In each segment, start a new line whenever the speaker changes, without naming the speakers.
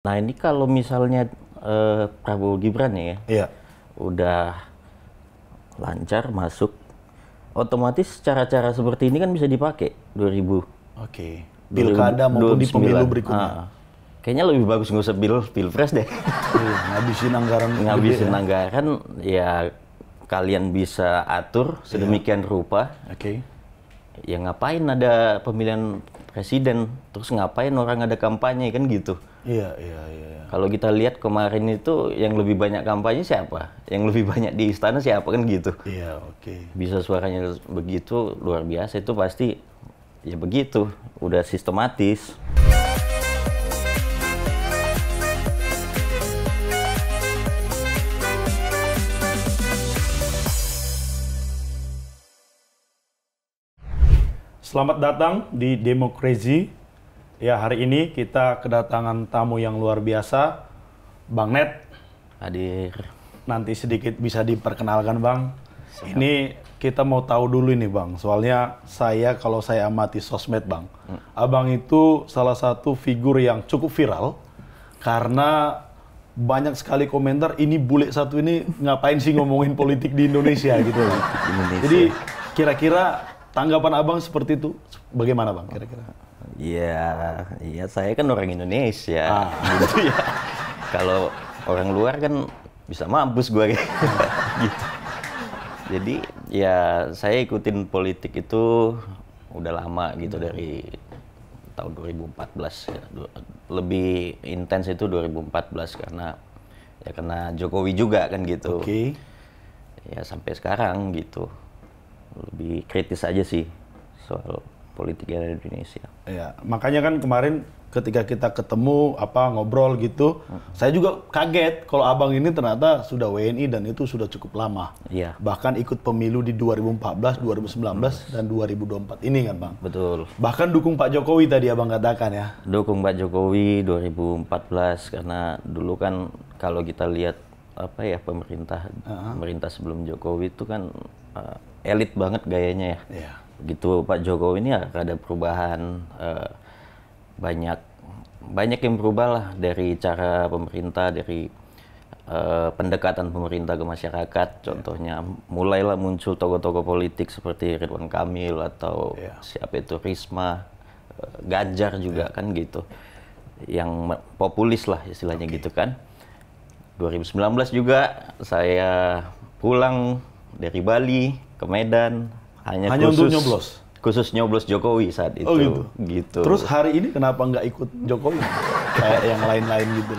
Nah ini kalau misalnya eh, Prabowo Gibran ya, iya. udah lancar masuk, otomatis cara-cara seperti ini kan bisa dipakai 2000. Oke. Pilkada maupun di pemilu berikutnya. Ah, kayaknya lebih bagus nggak usah pil pilpres deh.
Iya, ngabisin
anggaran. ngabisin ya. anggaran ya kalian bisa atur iya. sedemikian iya. rupa. Oke. Okay. Ya ngapain ada pemilihan presiden, terus ngapain orang ada kampanye kan gitu. Iya, iya, iya, iya. Kalau kita lihat kemarin itu yang lebih banyak kampanye siapa? Yang lebih banyak di istana siapa kan gitu. Iya, oke. Okay. Bisa suaranya begitu luar biasa itu pasti ya begitu, udah sistematis.
Selamat datang di Demokrasi Ya, hari ini kita kedatangan tamu yang luar biasa, Bang Net. Hadir. Nanti sedikit bisa diperkenalkan, Bang. Siap. Ini kita mau tahu dulu nih, Bang. Soalnya saya kalau saya amati sosmed, Bang. Hmm. Abang itu salah satu figur yang cukup viral karena banyak sekali komentar ini bule satu ini ngapain sih ngomongin politik di Indonesia gitu Indonesia. Jadi kira-kira tanggapan Abang seperti itu bagaimana Bang kira-kira?
Iya, iya saya kan orang Indonesia. Ah. Gitu ya. Kalau orang luar kan bisa mampus gue gitu. Jadi ya saya ikutin politik itu udah lama gitu hmm. dari tahun 2014 ya. Lebih intens itu 2014 karena ya karena Jokowi juga kan gitu. Oke. Okay. Ya sampai sekarang gitu. Lebih kritis aja sih soal politiknya di
Indonesia. Iya, makanya kan kemarin ketika kita ketemu apa ngobrol gitu, -huh. saya juga kaget kalau abang ini ternyata sudah WNI dan itu sudah cukup lama. Iya. Bahkan ikut pemilu di 2014, 2019 -huh. dan 2024 ini kan bang. Betul. Bahkan dukung Pak Jokowi tadi abang katakan ya.
Dukung Pak Jokowi 2014 karena dulu kan kalau kita lihat apa ya pemerintah uh -huh. pemerintah sebelum Jokowi itu kan uh, elit banget gayanya ya. Iya gitu Pak Jokowi ini ada perubahan uh, banyak banyak yang berubah lah dari cara pemerintah dari uh, pendekatan pemerintah ke masyarakat iya. contohnya mulailah muncul tokoh-tokoh politik seperti Ridwan Kamil atau yeah. siapa itu Risma uh, Ganjar juga yeah. kan gitu yang populis lah istilahnya okay. gitu kan 2019 juga saya pulang dari Bali ke Medan hanya, Hanya khusus, untuk nyoblos? Khusus nyoblos Jokowi saat oh, itu. Oh gitu? gitu. Terus hari
ini kenapa nggak ikut Jokowi? Kayak yang lain-lain gitu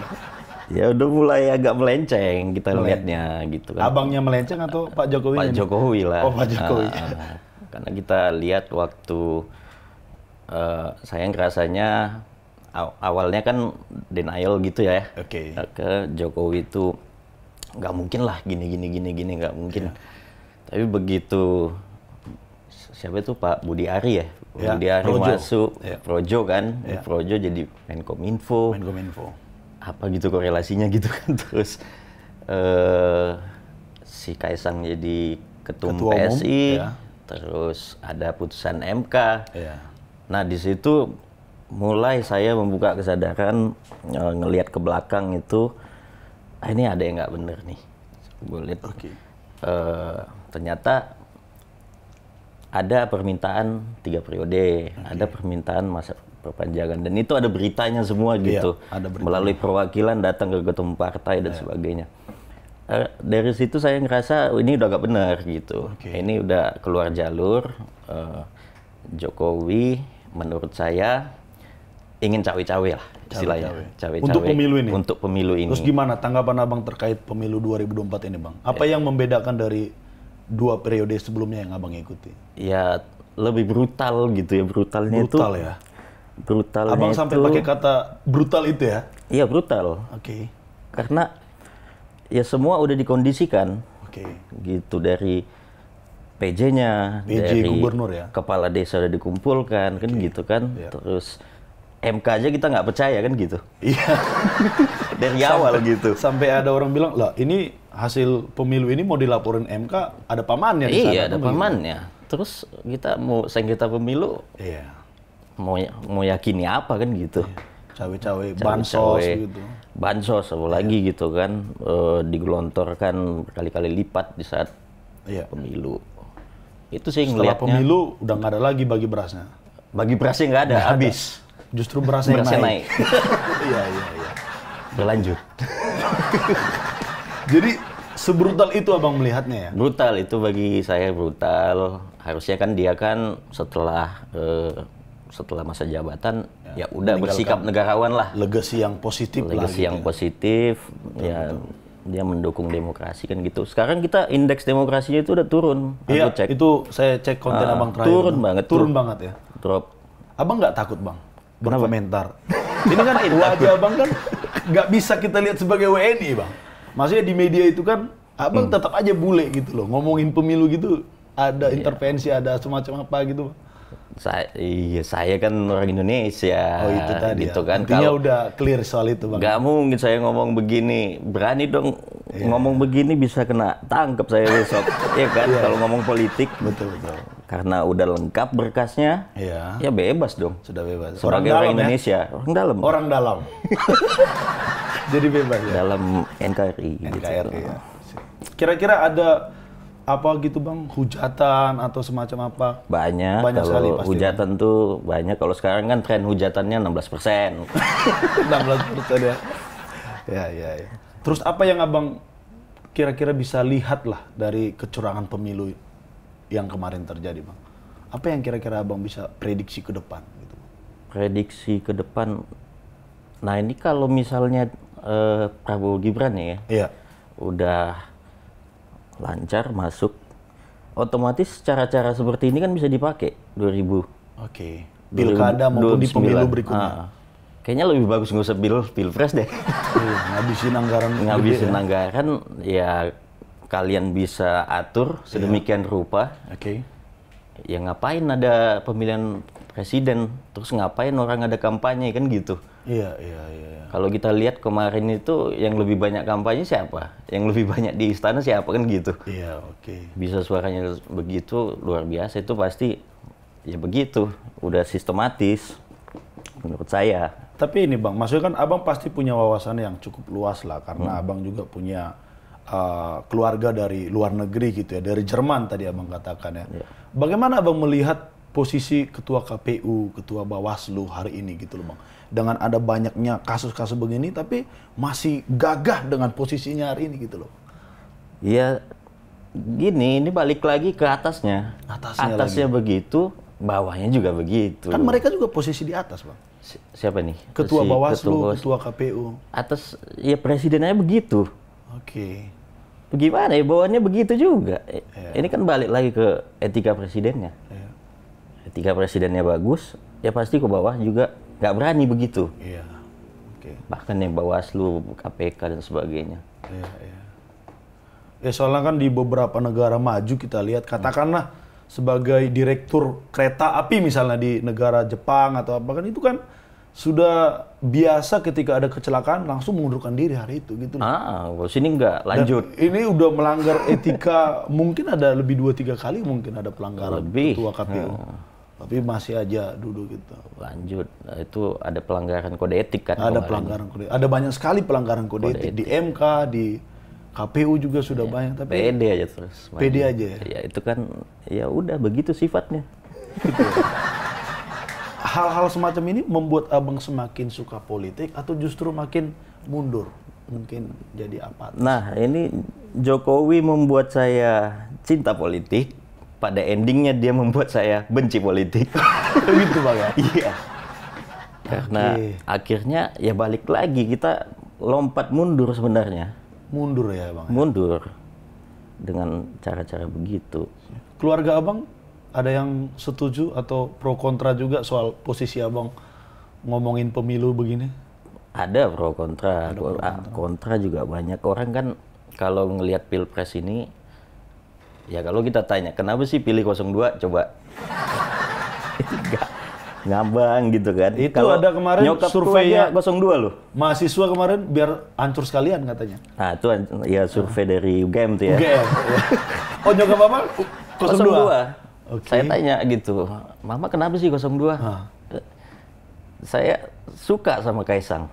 Ya udah mulai agak melenceng kita lihatnya gitu kan.
Abangnya melenceng atau
Pak Jokowi? Pak Jokowi oh, lah. Oh Pak Jokowi. Uh, karena kita lihat waktu uh, saya ngerasanya awalnya kan denial gitu ya. Oke. Okay. Eh, ke Jokowi itu nggak mungkin lah gini gini gini gini nggak mungkin. Yeah. Tapi begitu siapa itu Pak Budi Ari ya, ya Budi Ari Projo. masuk ya. Projo kan, ya. Projo jadi Menkominfo. Menkominfo. Apa gitu korelasinya gitu kan terus uh, si Kaisang jadi ketum Ketua PSI, ya. terus ada putusan MK. Ya. Nah di situ mulai saya membuka kesadaran uh, ngelihat ke belakang itu, ah, ini ada yang nggak bener nih. Gue lihat. Okay. Uh, eh, ternyata ada permintaan tiga periode, okay. ada permintaan masa perpanjangan dan itu ada beritanya semua iya, gitu. ada beritanya. Melalui perwakilan datang ke ketum partai dan iya. sebagainya. Eh, dari situ saya ngerasa oh, ini udah gak benar gitu. Okay. Ini udah keluar jalur uh, Jokowi menurut saya ingin cawe-cawe lah istilahnya. Cawe-cawe. Untuk pemilu ini. Untuk pemilu ini. Terus gimana
tanggapan Abang terkait pemilu 2024 ini, Bang? Apa yeah. yang membedakan dari dua periode sebelumnya yang abang ikuti?
Ya lebih brutal gitu ya brutalnya brutal itu. Brutal ya. Brutal. Abang sampai itu, pakai
kata brutal itu ya?
Iya brutal. Oke. Okay. Karena ya semua udah dikondisikan. Oke. Okay. Gitu dari PJ-nya, PJ, dari gubernur ya. Kepala desa udah dikumpulkan okay. kan gitu kan. Yeah. Terus MK aja kita nggak percaya kan gitu. Iya.
dari sampai, awal gitu. Sampai ada orang bilang, "Lah, ini hasil pemilu ini mau dilaporin MK ada pamannya di iya, sana. Iya, ada pamannya. Terus kita mau sengketa pemilu. Iya.
Mau ya, mau yakini apa kan gitu. Iya.
Cawe-cawe iya. bansos cawe, gitu.
Bansos apalagi iya. gitu kan e, digelontorkan berkali-kali lipat di saat
iya. pemilu. Itu sih Setelah ngelihatnya. pemilu udah nggak ada lagi bagi berasnya. Bagi berasnya nggak ada, gak habis. Justru berasnya, berasnya naik. naik. iya, iya, iya. Berlanjut. Jadi sebrutal itu abang melihatnya ya?
Brutal itu bagi saya brutal. Harusnya kan dia kan setelah uh, setelah masa jabatan ya, ya udah bersikap negarawan lah. Legasi yang positif Legasi lah. Gitu yang ya. positif betul, ya betul. dia mendukung demokrasi kan gitu. Sekarang kita indeks demokrasinya itu udah turun.
Iya, cek. itu saya cek konten uh, abang terakhir. Turun banget. Turun, banget ya. Drop. Abang nggak takut, Bang? Berkomentar. Ini kan wajah abang kan nggak bisa kita lihat sebagai WNI, Bang maksudnya di media itu kan abang hmm. tetap aja bule gitu loh ngomongin pemilu gitu ada iya. intervensi ada semacam apa gitu saya
iya saya kan orang Indonesia oh itu tadi gitu ya. kan Intinya kalau udah clear
soal itu bang Gak
mungkin saya ngomong begini berani dong yeah. ngomong begini bisa kena tangkap saya besok ya kan yeah. kalau ngomong politik betul betul karena udah lengkap berkasnya yeah. ya bebas dong sudah bebas sebagai orang, orang, dalam, ya. Indonesia ya? orang dalam orang
dalam
jadi bebas ya? dalam NKRI, NKRI gitu. Ya.
Kira-kira ada apa gitu bang hujatan atau semacam apa
banyak banyak kalau sekali hujatan tuh banyak kalau sekarang kan tren hujatannya 16 persen 16 persen ya
ya ya ya terus apa yang abang kira-kira bisa lihat lah dari kecurangan pemilu yang kemarin terjadi bang apa yang kira-kira abang bisa prediksi ke depan gitu,
prediksi ke depan nah ini kalau misalnya eh, Prabowo Gibran ya. ya, Udah lancar masuk otomatis cara-cara seperti ini kan bisa dipakai 2000. Oke. Okay. Pilkada maupun di pemilu berikutnya. Ah. Kayaknya lebih bagus nggak usah pil pilpres deh. Iya,
ngabisin anggaran. ngabisin ya.
anggaran ya kalian bisa atur iya. sedemikian yeah. rupa. Oke. Okay. Ya ngapain ada pemilihan presiden terus ngapain orang ada kampanye kan gitu iya, iya iya iya kalau kita lihat kemarin itu yang lebih banyak kampanye siapa yang lebih banyak di istana siapa kan gitu iya oke okay. bisa suaranya begitu luar biasa itu pasti ya begitu udah sistematis
menurut saya tapi ini bang maksudnya kan abang pasti punya wawasan yang cukup luas lah karena hmm. abang juga punya uh, keluarga dari luar negeri gitu ya dari Jerman tadi abang katakan ya. ya. Bagaimana abang melihat posisi ketua KPU, ketua Bawaslu hari ini gitu loh bang. Dengan ada banyaknya kasus-kasus begini tapi masih gagah dengan posisinya hari ini gitu loh.
Iya gini ini balik lagi ke atasnya. Atasnya, atasnya begitu, bawahnya juga begitu. Kan mereka
juga posisi di atas bang. Si,
siapa nih? Ketua si, Bawaslu, ketua, KPU. Atas ya presidennya begitu. Oke. Okay bagaimana ya Bawahnya begitu juga. Ya. Ini kan balik lagi ke etika presidennya ketika presidennya bagus ya pasti ke bawah juga nggak berani begitu iya. okay. bahkan yang bawaslu KPK dan sebagainya
iya, iya. ya soalnya kan di beberapa negara maju kita lihat katakanlah sebagai direktur kereta api misalnya di negara Jepang atau apa kan itu kan sudah biasa ketika ada kecelakaan langsung mengundurkan diri hari itu gitu loh.
Ah, sini nggak lanjut. Dan
ini udah melanggar etika mungkin ada lebih dua tiga kali mungkin ada pelanggaran lebih. ketua KPU. Hmm. Ah tapi masih aja
duduk gitu. Lanjut, nah, itu ada pelanggaran kode etik kan? Ada pelanggaran kode, ada banyak
sekali pelanggaran kode, kode etik. etik di MK, di KPU juga sudah ya, banyak, tapi PD aja
terus. PD
aja. Ya? ya itu kan, ya udah begitu sifatnya. Gitu. Hal-hal semacam ini membuat abang semakin suka politik atau justru makin mundur mungkin jadi apa? Nah
ini Jokowi membuat saya cinta politik pada endingnya dia membuat saya benci politik. begitu
bang ya? Iya.
Karena okay. akhirnya ya balik lagi kita lompat mundur sebenarnya.
Mundur ya bang?
Ya? Mundur dengan cara-cara begitu.
Keluarga abang ada yang setuju atau pro kontra juga soal posisi abang ngomongin pemilu begini?
Ada pro kontra. Ada pro kontra. Ah, kontra juga banyak orang kan kalau ngelihat pilpres ini Ya kalau kita tanya, kenapa sih pilih 02? Coba. ngambang gitu kan. Itu kalau ada kemarin nyokap survei 02
loh. Mahasiswa kemarin biar hancur sekalian katanya.
Nah, itu ya survei dari game tuh ya. UGM. Iya. oh, nyokap Mama 02. 02. Okay. Saya tanya gitu,
"Mama kenapa sih 02?"
Huh. Saya suka sama Kaisang.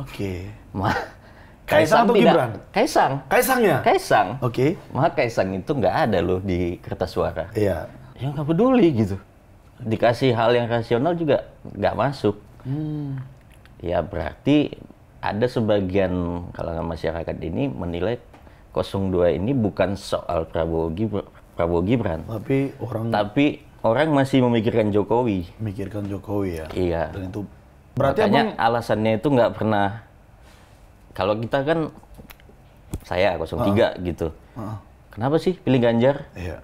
Oke. Okay. Ma Kaisang, atau Gibran? Kaisang. Kaisang ya? Kaisang. Oke. Okay. Maka Kaisang itu nggak ada loh di kertas suara. Iya. Yang nggak peduli gitu. Dikasih hal yang rasional juga nggak masuk. Hmm. Ya berarti ada sebagian kalangan masyarakat ini menilai 02 ini bukan soal Prabowo Gibran, Prabowo Gibran. Tapi orang Tapi orang masih memikirkan Jokowi. Memikirkan Jokowi ya. Iya. Dan itu berarti Makanya abang... alasannya itu nggak pernah kalau kita kan saya 03 uh, ah. gitu. Uh, Kenapa sih pilih Ganjar? Yeah.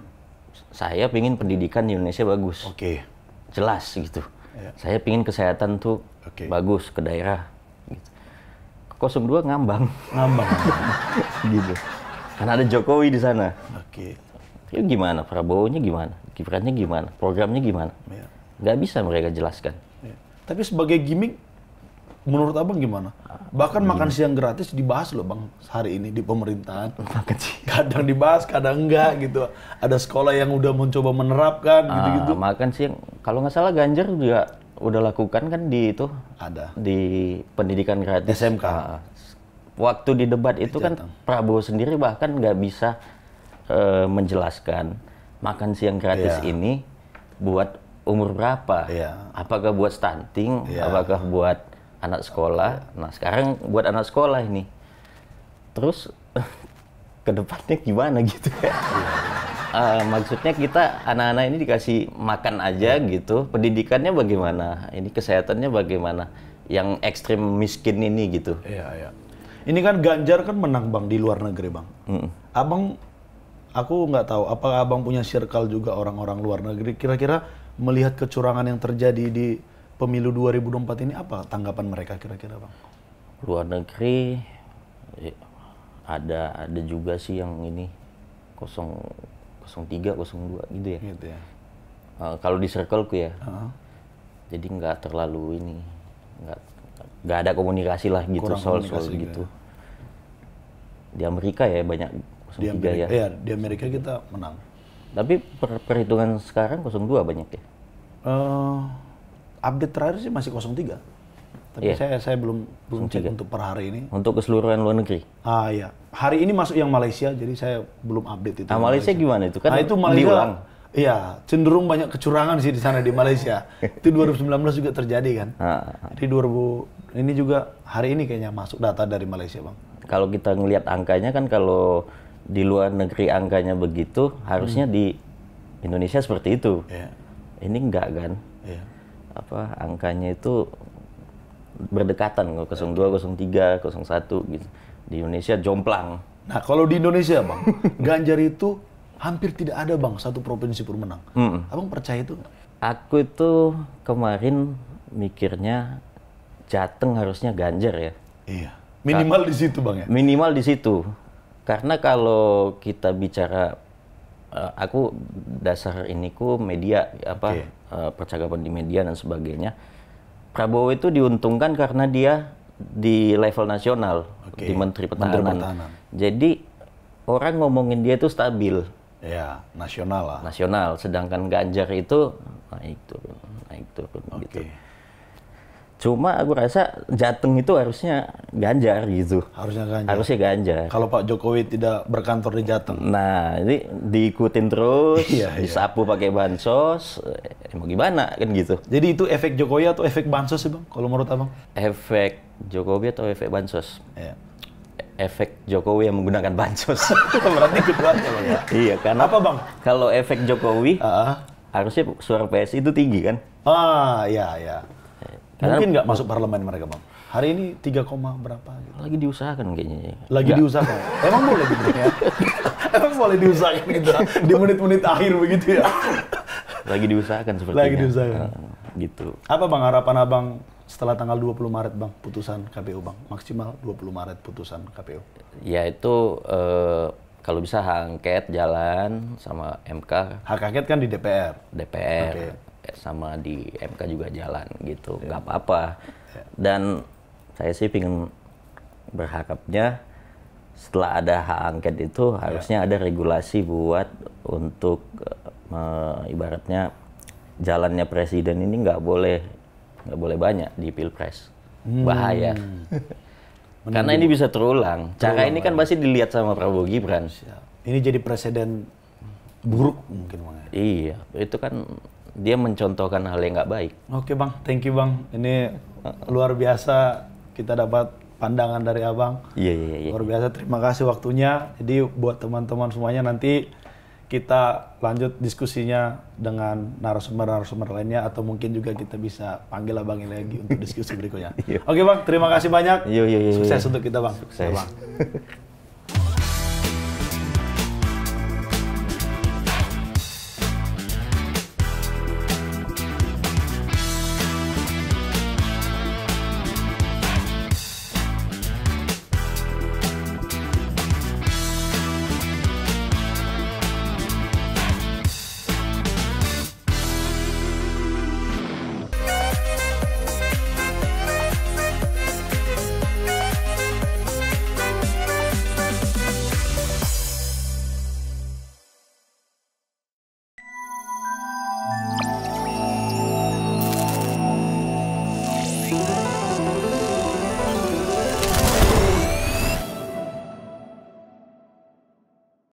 Saya pingin pendidikan di Indonesia bagus. Oke. Okay. Jelas gitu. Yeah. Saya pingin kesehatan tuh okay. bagus ke daerah. Gitu. 02 ngambang. Ngambang. gitu. Karena ada Jokowi di sana. Oke. Okay. Ya gimana? Prabowo-nya gimana? Gibrannya gimana? Programnya gimana? Yeah. Gak bisa mereka jelaskan.
Iya. Tapi sebagai gimmick menurut abang gimana? Bahkan gimana? makan siang gratis dibahas loh bang hari ini di pemerintahan. Kadang dibahas, kadang enggak gitu. Ada sekolah yang udah mencoba menerapkan ah, gitu-gitu. Uh, makan siang, kalau nggak salah Ganjar
juga udah lakukan kan di itu. Ada. Di pendidikan gratis. SMK. Uh, ah, waktu di debat itu Jatang. kan Prabowo sendiri bahkan nggak bisa uh, menjelaskan makan siang gratis yeah. ini buat umur berapa? Yeah. Apakah buat stunting? Yeah. Apakah buat anak sekolah. Nah sekarang buat anak sekolah ini, terus kedepannya gimana gitu ya? uh, maksudnya kita anak-anak ini dikasih makan aja iya. gitu, pendidikannya bagaimana? Ini kesehatannya bagaimana? Yang ekstrim miskin ini gitu. Iya iya.
Ini kan Ganjar kan menang bang di luar negeri bang. Mm. Abang, aku nggak tahu apa abang punya circle juga orang-orang luar negeri. Kira-kira melihat kecurangan yang terjadi di pemilu 2024 ini apa tanggapan mereka kira-kira bang?
Luar negeri ya, ada ada juga sih yang ini 03 02 gitu ya. Gitu ya. Uh, kalau di circleku ya. Uh -huh. Jadi nggak terlalu ini nggak nggak ada komunikasi lah gitu Kurang soal soal gitu, ya. gitu. Di Amerika ya banyak 03 di ya. ya. di Amerika
kita menang.
Tapi per perhitungan sekarang 02 banyak ya.
Uh, update terakhir sih masih 03. Tapi yeah. saya saya belum belum cek untuk per hari ini.
Untuk keseluruhan luar negeri.
Ah iya. Hari ini masuk yang Malaysia jadi saya belum update itu. Nah, Malaysia, Malaysia gimana itu? Kan nah, itu Malaysia, Iya, cenderung banyak kecurangan sih di sana di Malaysia. itu 2019 juga terjadi kan. Jadi ah, ah, ah. 2000 ini juga hari ini kayaknya masuk data dari Malaysia, Bang.
Kalau kita ngelihat angkanya kan kalau di luar negeri angkanya begitu, harusnya hmm. di Indonesia seperti itu. Yeah. Ini enggak kan? Yeah apa angkanya itu berdekatan 02, 03, 01 gitu. Di Indonesia jomplang.
Nah, kalau di Indonesia, Bang, Ganjar itu hampir tidak ada, Bang, satu provinsi pun menang. Mm. Abang percaya itu Aku itu
kemarin mikirnya Jateng harusnya Ganjar ya. Iya.
Minimal Ka di situ, Bang ya.
Minimal di situ. Karena kalau kita bicara Eh, aku dasar ini ku media apa okay. uh, eh, percakapan di media dan sebagainya. Prabowo itu diuntungkan karena dia di level nasional okay. di Menteri Pertahanan. Menteri Pertahanan. Jadi orang ngomongin dia itu stabil. Ya, nasional lah. Nasional. Sedangkan Ganjar itu naik turun, naik turun okay. gitu. Cuma aku rasa Jateng itu harusnya Ganjar gitu. Harusnya Ganjar. Harusnya Ganjar. Kalau Pak Jokowi tidak berkantor di Jateng. Nah, jadi diikutin terus, iya, iya. disapu iya. pakai bansos, eh, mau gimana kan gitu. Jadi itu efek Jokowi atau efek bansos sih, Bang? Kalau menurut Abang? Efek Jokowi atau efek bansos? Iya. Efek Jokowi yang menggunakan bansos. Berarti
keduanya, Bang.
Ya? Iya, karena Apa, Bang? Kalau efek Jokowi, uh -huh. harusnya suara PSI itu tinggi kan?
Ah, iya, iya.
Karena, Mungkin nggak masuk
parlemen mereka, Bang. Hari ini 3, berapa gitu. Lagi diusahakan kayaknya. Ya. Lagi gak. diusahakan. Emang boleh gitu ya? Emang boleh diusahakan gitu di menit-menit akhir begitu ya? Lagi diusahakan sepertinya. Lagi diusahakan. Ah, gitu. Apa Bang harapan Abang setelah tanggal 20 Maret Bang putusan KPU Bang? Maksimal 20 Maret putusan KPU.
Ya itu uh, kalau bisa hak angket jalan sama MK. Hak angket kan di DPR. DPR. Okay sama di MK juga jalan gitu ya. nggak yeah. apa-apa ya. dan saya sih pingin berharapnya setelah ada hak angket itu ya. harusnya ada regulasi buat untuk uh, ibaratnya jalannya presiden ini nggak boleh nggak boleh banyak di pilpres hmm. bahaya karena ini bisa terulang cara terulang ini kan pasti dilihat sama Prabowo Gibran
ini jadi presiden buruk mungkin bang
iya itu kan dia mencontohkan hal yang nggak baik.
Oke bang, thank you bang. Ini luar biasa kita dapat pandangan dari abang.
Iya iya iya. Luar
biasa. Terima kasih waktunya. Jadi buat teman-teman semuanya nanti kita lanjut diskusinya dengan narasumber-narasumber lainnya atau mungkin juga kita bisa panggil abang ini lagi untuk diskusi berikutnya. Iya. Oke bang, terima kasih banyak. Yo, yo, yo, Sukses untuk kita bang. Sukses. Ya, bang.